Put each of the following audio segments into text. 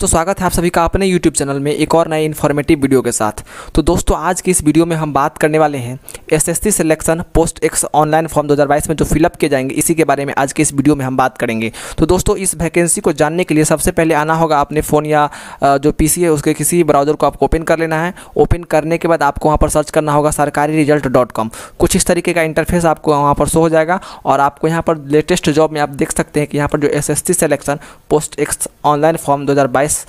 तो स्वागत है आप सभी का अपने YouTube चैनल में एक और नए इन्फॉर्मेटिव वीडियो के साथ तो दोस्तों आज की इस वीडियो में हम बात करने वाले हैं S S C selection post X online form 2022 में जो फिलअप किए जाएंगे इसी के बारे में आज की इस वीडियो में हम बात करेंगे तो दोस्तों इस वैकेंसी को जानने के लिए सबसे पहले आना होगा अपने फ़ोन या जो पी है उसके किसी ब्राउजर को आपको ओपन कर लेना है ओपन करने के बाद आपको वहाँ पर सर्च करना होगा सरकारी रिजल्ट डॉट कॉम कुछ इस तरीके का इंटरफेस आपको वहाँ पर शो हो जाएगा और आपको यहाँ पर लेटेस्ट जॉब में आप देख सकते हैं कि यहाँ पर जो S selection post X online form दो एस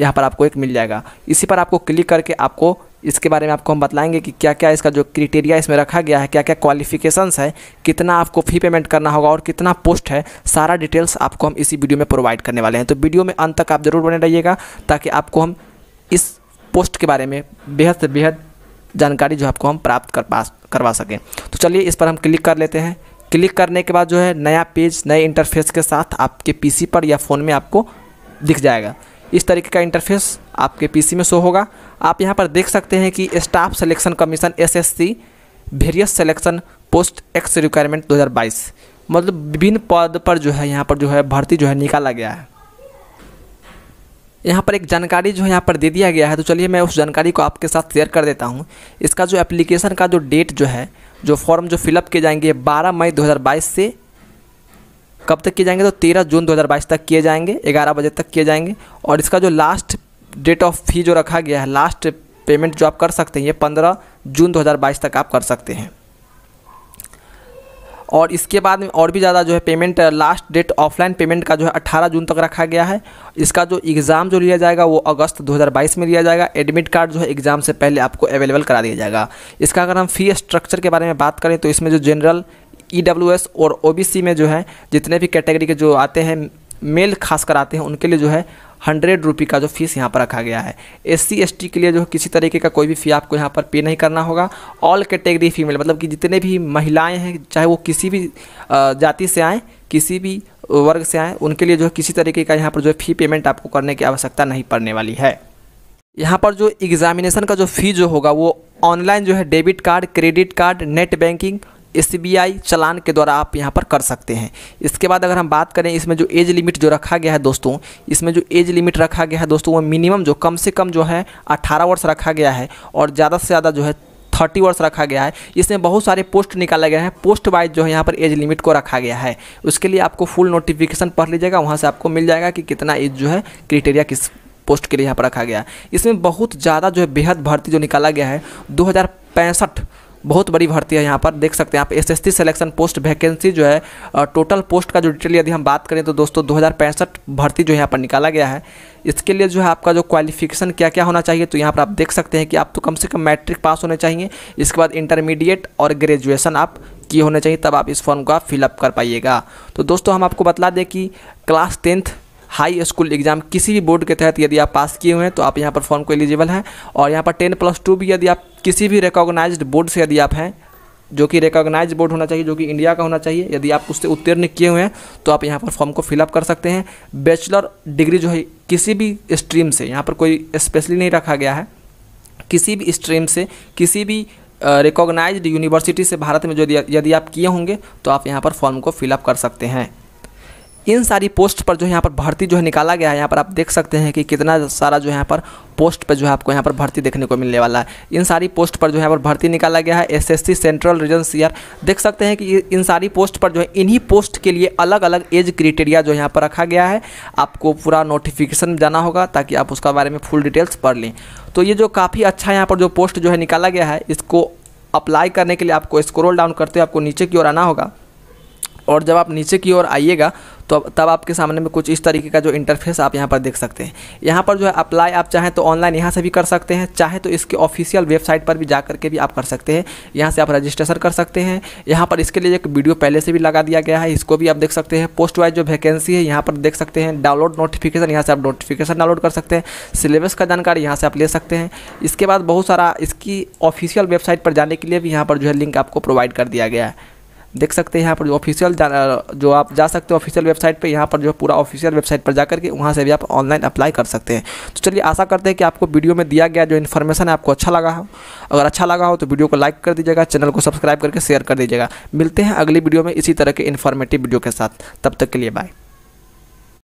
यहाँ पर आपको एक मिल जाएगा इसी पर आपको क्लिक करके आपको इसके बारे में आपको हम बताएंगे कि क्या क्या इसका जो क्रिटेरिया इसमें रखा गया है क्या क्या क्वालिफिकेशंस है कितना आपको फ़ी पेमेंट करना होगा और कितना पोस्ट है सारा डिटेल्स आपको हम इसी वीडियो में प्रोवाइड करने वाले हैं तो वीडियो में अंत तक आप ज़रूर बने रहिएगा ताकि आपको हम इस पोस्ट के बारे में बेहद से बेहद जानकारी जो आपको हम प्राप्त कर पा करवा सकें तो चलिए इस पर हम क्लिक कर लेते हैं क्लिक करने के बाद जो है नया पेज नए इंटरफेस के साथ आपके पी पर या फ़ोन में आपको दिख जाएगा इस तरीके का इंटरफेस आपके पीसी में शो होगा आप यहाँ पर देख सकते हैं कि staff selection commission SSC various selection post X requirement 2022 मतलब विभिन्न पद पर जो है यहाँ पर जो है भर्ती जो है निकाला गया है यहाँ पर एक जानकारी जो है यहाँ पर दे दिया गया है तो चलिए मैं उस जानकारी को आपके साथ शेयर कर देता हूँ इसका जो एप्लीकेशन का जो डेट जो है जो फॉर्म जो फिलअप किए जाएंगे 12 मई 2022 से कब तक किए जाएंगे तो तेरह जून 2022 तक किए जाएंगे ग्यारह बजे तक किए जाएंगे और इसका जो लास्ट डेट ऑफ फी जो रखा गया है लास्ट पेमेंट जो आप कर सकते हैं ये पंद्रह जून 2022 तक आप कर सकते हैं और इसके बाद में और भी ज़्यादा जो है payment last date offline payment का जो है अट्ठारह जून तक रखा गया है इसका जो एग्ज़ाम जो लिया जाएगा वो अगस्त 2022 में लिया जाएगा एडमिट कार्ड जो है एग्ज़ाम से पहले आपको अवेलेबल करा दिया जाएगा इसका अगर हम फ़ी स्ट्रक्चर के बारे में बात करें तो इसमें जो जनरल ई e और ओ में जो है जितने भी कैटेगरी के जो आते हैं मेल खास आते हैं उनके लिए जो है हंड्रेड रुपी का जो फीस यहाँ पर रखा गया है एस सी के लिए जो किसी तरीके का कोई भी फ़ी आपको यहाँ पर पे नहीं करना होगा ऑल कैटेगरी फीमेल मतलब कि जितने भी महिलाएं हैं चाहे वो किसी भी जाति से आएँ किसी भी वर्ग से आएँ उनके लिए जो है किसी तरीके का यहाँ पर जो है फ़ी पेमेंट आपको करने की आवश्यकता नहीं पड़ने वाली है यहाँ पर जो एग्ज़ामिनेशन का जो फ़ी जो होगा वो ऑनलाइन जो है debit card credit card net banking S चलान के द्वारा आप यहाँ पर कर सकते हैं इसके बाद अगर हम बात करें इसमें जो एज लिमिट जो रखा गया है दोस्तों इसमें जो एज लिमिट रखा गया है दोस्तों वो मिनिमम जो कम से कम जो है अट्ठारह वर्ष रखा गया है और ज़्यादा से ज़्यादा जो है थर्टी वर्ष रखा गया है इसमें बहुत सारे पोस्ट निकाले गए हैं पोस्ट वाइज जो है यहाँ पर एज लिमिट को रखा गया है उसके लिए आपको फुल नोटिफिकेशन पढ़ लीजिएगा वहाँ से आपको मिल जाएगा कि कितना एज जो है क्रिटेरिया किस पोस्ट के लिए यहाँ पर रखा गया इसमें बहुत ज़्यादा जो है बेहद भर्ती जो निकाला गया है दो बहुत बड़ी भर्ती है यहाँ पर देख सकते हैं आप S S selection post vacancy जो है टोटल पोस्ट का जो डिटेल यदि हम बात करें तो दोस्तों दो भर्ती जो यहाँ पर निकाला गया है इसके लिए जो है आपका जो क्वालिफिकेशन क्या क्या होना चाहिए तो यहाँ पर आप देख सकते हैं कि आप तो कम से कम मैट्रिक पास होने चाहिए इसके बाद इंटरमीडिएट और ग्रेजुएसन आप किए होने चाहिए तब आप इस फॉर्म का फिलअप कर पाइएगा तो दोस्तों हम आपको बता दें कि class tenth high school exam किसी भी बोर्ड के तहत यदि आप पास किए हुए हैं तो आप यहाँ पर फॉर्म को एलिजिबल हैं और यहाँ पर टेन प्लस टू भी यदि आप किसी भी रिकॉग्नाइज्ड बोर्ड से यदि आप हैं जो कि रिकॉग्नाइज बोर्ड होना चाहिए जो कि इंडिया का होना चाहिए यदि आप उससे उत्तीर्ण किए हुए हैं तो आप यहाँ पर फॉर्म को फिलअप कर सकते हैं बैचलर डिग्री जो है किसी भी स्ट्रीम से यहाँ पर कोई स्पेशली नहीं रखा गया है किसी भी स्ट्रीम से किसी भी रिकॉग्नाइज्ड यूनिवर्सिटी से भारत में जो यदि आप किए होंगे तो आप यहाँ पर फॉर्म को फिलअप कर सकते हैं इन सारी पोस्ट पर जो यहाँ पर भर्ती जो है निकाला गया है यहाँ पर आप देख सकते हैं कि कितना सारा जो यहाँ पर पोस्ट पर जो है आपको यहाँ पर भर्ती देखने को मिलने वाला है इन सारी पोस्ट पर जो यहाँ पर भर्ती निकाला गया है एसएससी सेंट्रल रीजन सीआर देख सकते हैं कि इन सारी पोस्ट पर जो है इन्हीं पोस्ट के लिए अलग अलग एज क्राइटेरिया जो यहाँ पर रखा गया है आपको पूरा नोटिफिकेशन जाना होगा ताकि आप उसका बारे में फुल डिटेल्स पढ़ लें तो ये जो काफ़ी अच्छा यहाँ पर जो पोस्ट जो है निकाला गया है इसको अप्लाई करने के लिए आपको स्क्रोल डाउन करते हुए आपको नीचे की ओर आना होगा और जब आप नीचे की ओर आइएगा तो तब आपके सामने में कुछ इस तरीके का जो इंटरफेस आप यहाँ पर देख सकते हैं यहाँ पर जो है अप्लाई आप चाहें तो ऑनलाइन यहाँ से भी कर सकते हैं चाहे तो इसके ऑफिशियल वेबसाइट पर भी जा करके भी आप कर सकते हैं यहाँ से आप रजिस्ट्रेशन कर सकते हैं यहाँ पर इसके लिए एक वीडियो पहले से भी लगा दिया गया है इसको भी आप देख सकते हैं पोस्ट वाइज जो वैकेंसी है यहाँ पर देख सकते हैं डाउनलोड नोटिफिकेशन यहाँ से आप नोटिफिकेशन डाउनलोड कर सकते हैं सिलेबस का जानकारी यहाँ से आप ले सकते हैं इसके बाद बहुत सारा इसकी ऑफिशियल वेबसाइट पर जाने के लिए भी यहाँ पर जो है लिंक आपको प्रोवाइड कर दिया गया है देख सकते हैं यहाँ पर जो ऑफिशियल जो आप जा सकते हो ऑफिशियल वेबसाइट पर यहाँ पर जो पूरा ऑफिशियल वेबसाइट पर जाकर के वहाँ से भी आप ऑनलाइन अप्लाई कर सकते हैं तो चलिए आशा करते हैं कि आपको वीडियो में दिया गया जो इन्फॉर्मेशन है आपको अच्छा लगा हो अगर अच्छा लगा हो तो वीडियो को लाइक कर दीजिएगा चैनल को सब्सक्राइब करके शेयर कर दीजिएगा मिलते हैं अगली वीडियो में इसी तरह के इन्फॉर्मेटिव वीडियो के साथ तब तक के लिए बाय